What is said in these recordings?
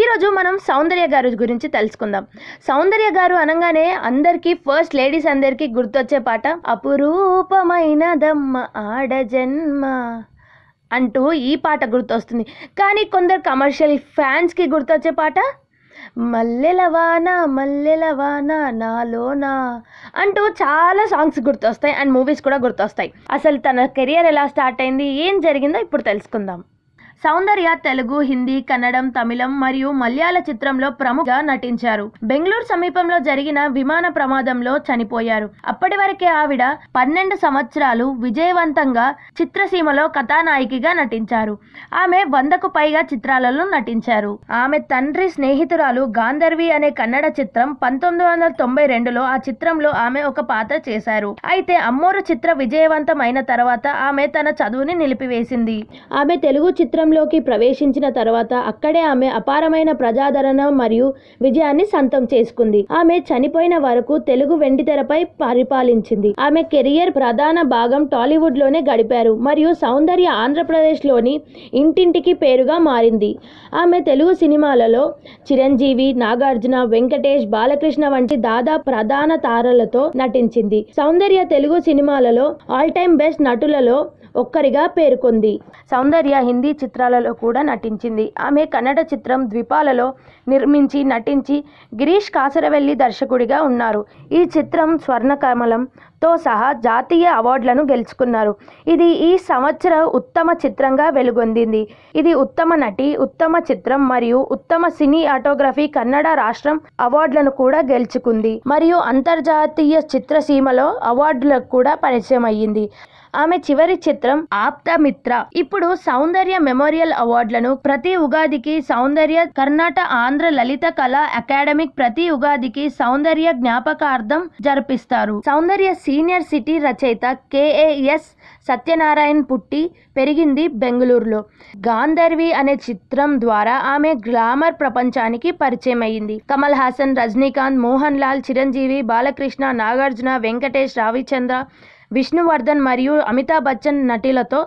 ఈరోజు మనం సౌందర్య గారి గురించి తెలుసుకుందాం సౌందర్య గారు అనగానే అందరికీ ఫస్ట్ లేడీస్ అందరికీ గుర్తొచ్చే పాట అపురూపమైనదమ్మ ఆడజన్మ అంటూ ఈ పాట గుర్తొస్తుంది కానీ కొందరు కమర్షియల్ ఫ్యాన్స్కి గుర్తొచ్చే పాట మల్లెలవానా మల్లెలవానా నాలోనా అంటూ చాలా సాంగ్స్ గుర్తొస్తాయి అండ్ మూవీస్ కూడా గుర్తొస్తాయి అసలు తన కెరియర్ ఎలా స్టార్ట్ అయింది ఏం జరిగిందో ఇప్పుడు తెలుసుకుందాం సౌందర్య తెలుగు హిందీ కన్నడం తమిళం మరియు మలయాళ చిత్రంలో ప్రముఖ నటించారు బెంగళూరు సమీపంలో జరిగిన విమాన ప్రమాదంలో చనిపోయారు అప్పటి వరకే ఆవిడ పన్నెండు సంవత్సరాలు విజయవంతంగా చిత్రసీమలో కథానాయికగా నటించారు ఆమె వందకు పైగా చిత్రాలలో నటించారు ఆమె తండ్రి స్నేహితురాలు గాంధర్వి అనే కన్నడ చిత్రం పంతొమ్మిది వందల తొంభై రెండులో ఆ చిత్రంలో ఆమె ఒక పాత్ర చేశారు అయితే అమ్మోరు చిత్ర విజయవంతం అయిన తర్వాత ఆమె తన చదువుని నిలిపివేసింది ఆమె తెలుగు చిత్రం రంగంలోకి ప్రవేశించిన తర్వాత అక్కడే ఆమె అపారమైన ప్రజాదరణ మరియు విజయాన్ని సొంతం చేసుకుంది ఆమె చనిపోయిన వరకు తెలుగు వెండితెరపై పరిపాలించింది ఆమె కెరియర్ ప్రధాన భాగం టాలీవుడ్ లోనే గడిపారు మరియు సౌందర్య ఆంధ్రప్రదేశ్లోని ఇంటింటికి పేరుగా మారింది ఆమె తెలుగు సినిమాలలో చిరంజీవి నాగార్జున వెంకటేష్ బాలకృష్ణ వంటి దాదా ప్రధాన తారలతో నటించింది సౌందర్య తెలుగు సినిమాలలో ఆల్ టైమ్ బెస్ట్ నటులలో ఒక్కరిగా పేర్కొంది సౌందర్య హిందీ చిత్రాలలో కూడా నటించింది ఆమె కన్నడ చిత్రం ద్వీపాలలో నిర్మించి నటించి గిరీష్ కాసరవెల్లి దర్శకుడిగా ఉన్నారు ఈ చిత్రం స్వర్ణకమలం తో సహా జాతీయ అవార్డులను గెలుచుకున్నారు ఇది ఈ సంవత్సర ఉత్తమ చిత్రంగా వెలుగొందింది ఇది ఉత్తమ నటి ఉత్తమ చిత్రం మరియు ఉత్తమ సినీ ఆటోగ్రఫీ కన్నడ రాష్ట్రం అవార్డులను కూడా గెలుచుకుంది మరియు అంతర్జాతీయ చిత్రసీమలో అవార్డులకు కూడా పరిచయం అయ్యింది ఆమె చివరి చిత్రం ఆప్తమిత్ర ఇప్పుడు సౌందర్య మెమోరియల్ అవార్డులను ప్రతి ఉగాదికి సౌందర్య కర్ణాట ఆంధ్ర లలిత కళ అకాడమిక్ ప్రతి ఉగాదికి సౌందర్య జ్ఞాపకార్థం జరిపిస్తారు సౌందర్య సీనియర్ సిటీ రచయిత కేఏఎస్ సత్యనారాయణ్ పుట్టి పెరిగింది బెంగళూరులో గాంధర్వి అనే చిత్రం ద్వారా ఆమె గ్లామర్ ప్రపంచానికి పరిచయం అయింది కమల్ హాసన్ రజనీకాంత్ మోహన్ లాల్ చిరంజీవి బాలకృష్ణ నాగార్జున వెంకటేష్ రావిచంద్ర విష్ణువర్ధన్ మరియు అమితాబ్ బచ్చన్ నటిలతో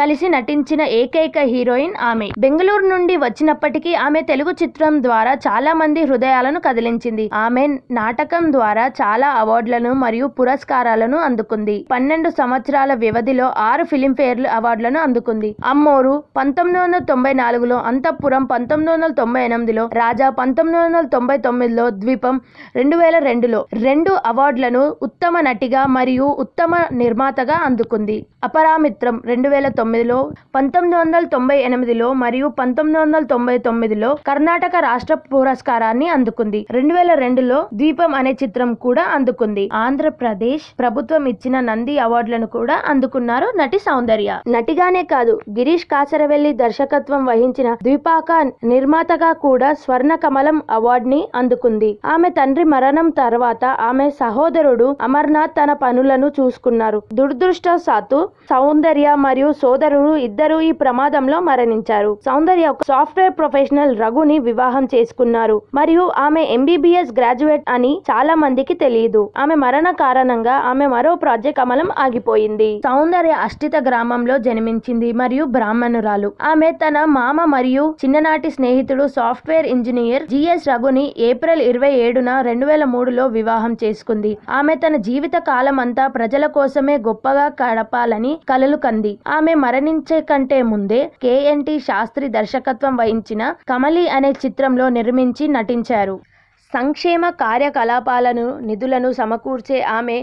కలిసి నటించిన ఏకైక హీరోయిన్ ఆమె బెంగళూరు నుండి వచ్చినప్పటికీ ఆమె తెలుగు చిత్రం ద్వారా చాలా మంది హృదయాలను కదిలించింది ఆమె నాటకం ద్వారా చాలా అవార్డులను మరియు పురస్కారాలను అందుకుంది పన్నెండు సంవత్సరాల వ్యవధిలో ఆరు ఫిలింఫేర్ అవార్డులను అందుకుంది అమ్మోరు పంతొమ్మిది వందల తొంభై నాలుగులో అంతఃపురం పంతొమ్మిది వందల తొంభై ఎనిమిదిలో రాజా పంతొమ్మిది వందల తొంభై తొమ్మిదిలో ద్వీపం రెండు వేల రెండులో రెండు అవార్డులను ఉత్తమ నటిగా మరియు ఉత్తమ నిర్మాతగా అందుకుంది అపరామిత్రం రెండు వేల తొమ్మిదిలో పంతొమ్మిది వందల తొంభై ఎనిమిదిలో మరియు పంతొమ్మిది వందల తొంభై తొమ్మిదిలో కర్ణాటక రాష్ట్ర పురస్కారాన్ని అందుకుంది రెండు వేల రెండులో ద్వీపం అనే చిత్రం కూడా అందుకుంది ఆంధ్రప్రదేశ్ ప్రభుత్వం ఇచ్చిన నంది అవార్డులను కూడా అందుకున్నారు నటి సౌందర్య నటిగానే కాదు గిరీష్ కాసరవెల్లి దర్శకత్వం వహించిన ద్వీపాక నిర్మాతగా కూడా స్వర్ణ కమలం అవార్డుని అందుకుంది ఆమె తండ్రి మరణం తర్వాత ఆమె సహోదరుడు అమర్నాథ్ తన పనులను చూసుకున్నారు దురదృష్ట దురదృష్టవశాత్తు సౌందర్య మరియు సోదరుడు ఇద్దరు ఈ ప్రమాదంలో మరణించారు సౌందర్య ఒక సాఫ్ట్వేర్ ప్రొఫెషనల్ రఘుని వివాహం చేసుకున్నారు మరియు ఆమె ఎంబీబీఎస్ గ్రాడ్యుయేట్ అని చాలా మందికి తెలియదు ఆమె మరణ కారణంగా ఆమె మరో ప్రాజెక్ట్ అమలం ఆగిపోయింది సౌందర్య అష్టిత గ్రామంలో జన్మించింది మరియు బ్రాహ్మణురాలు ఆమె తన మామ మరియు చిన్ననాటి స్నేహితుడు సాఫ్ట్వేర్ ఇంజనీర్ జిఎస్ రఘుని ఏప్రిల్ ఇరవై ఏడున రెండు వేల మూడులో వివాహం చేసుకుంది ఆమె తన జీవిత కాలం అంతా ప్రజల కోసం కోసమే గొప్పగా కడపాలని కలలు కంది ఆమె మరణించే కంటే ముందే కేఎన్టీ శాస్త్రి దర్శకత్వం వహించిన కమలి అనే చిత్రంలో నిర్మించి నటించారు సంక్షేమ కార్యకలాపాలను నిధులను సమకూర్చే ఆమె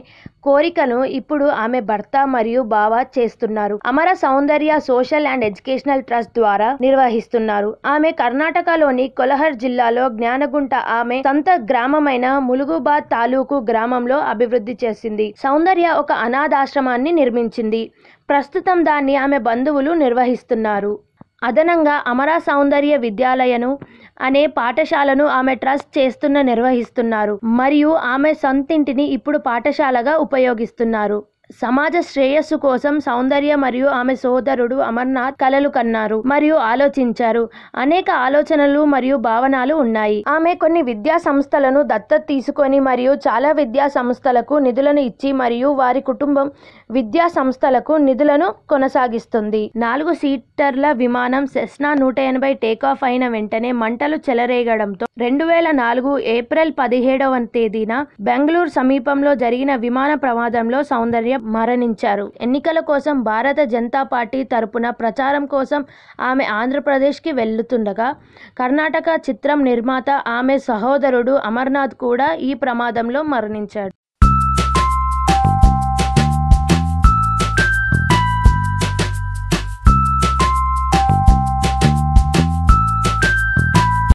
కోరికను ఇప్పుడు ఆమె భర్త మరియు బావ చేస్తున్నారు Amara Soundarya social and educational trust ద్వారా నిర్వహిస్తున్నారు ఆమె కర్ణాటకలోని కొలహర్ జిల్లాలో జ్ఞానగుంట ఆమె సొంత గ్రామమైన ములుగుబాద్ తాలూకు గ్రామంలో అభివృద్ధి చేసింది సౌందర్య ఒక అనాథాశ్రమాన్ని నిర్మించింది ప్రస్తుతం దాన్ని ఆమె బంధువులు నిర్వహిస్తున్నారు అదనంగా అమరా సౌందర్య విద్యాలయను అనే పాఠశాలను ఆమె ట్రస్ట్ చేస్తున్న నిర్వహిస్తున్నారు మరియు ఆమె సొంతింటిని ఇప్పుడు పాఠశాలగా ఉపయోగిస్తున్నారు సమాజ శ్రేయస్సు కోసం సౌందర్య మరియు ఆమె సోదరుడు అమర్నాథ్ కలలు కన్నారు మరియు ఆలోచించారు అనేక ఆలోచనలు మరియు భావనలు ఉన్నాయి ఆమె కొన్ని విద్యా సంస్థలను దత్తత తీసుకొని మరియు చాలా విద్యా సంస్థలకు నిధులను ఇచ్చి మరియు వారి కుటుంబం విద్యా సంస్థలకు నిధులను కొనసాగిస్తుంది నాలుగు సీటర్ల విమానం సెస్నా నూట ఎనభై టేకాఫ్ అయిన వెంటనే మంటలు చెలరేగడంతో రెండు వేల నాలుగు ఏప్రిల్ పదిహేడవ తేదీన బెంగళూరు సమీపంలో జరిగిన విమాన ప్రమాదంలో సౌందర్య మరణించారు ఎన్నికల కోసం భారత జనతా పార్టీ తరపున ప్రచారం కోసం ఆమె ఆంధ్రప్రదేశ్కి వెళ్తుండగా కర్ణాటక చిత్రం నిర్మాత ఆమె సహోదరుడు అమర్నాథ్ కూడా ఈ ప్రమాదంలో మరణించాడు